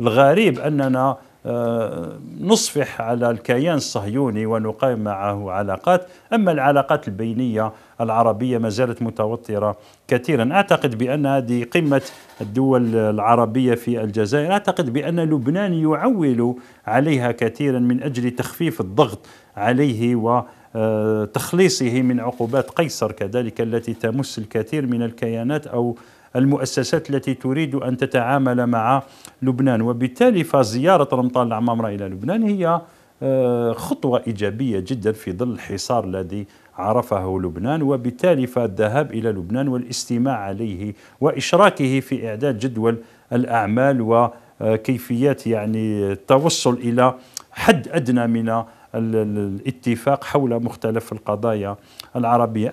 الغريب أننا آه، نصفح على الكيان الصهيوني ونقيم معه علاقات أما العلاقات البينية العربية ما زالت متوترة كثيرا أعتقد بأن هذه قمة الدول العربية في الجزائر أعتقد بأن لبنان يعول عليها كثيرا من أجل تخفيف الضغط عليه و آه، تخليصه من عقوبات قيصر كذلك التي تمس الكثير من الكيانات أو المؤسسات التي تريد أن تتعامل مع لبنان وبالتالي فزيارة رمضان العمامرة إلى لبنان هي آه، خطوة إيجابية جدا في ظل الحصار الذي عرفه لبنان وبالتالي فالذهاب إلى لبنان والاستماع عليه وإشراكه في إعداد جدول الأعمال و آه، كيفيه يعني التوصل الى حد ادنى من الاتفاق حول مختلف القضايا العربيه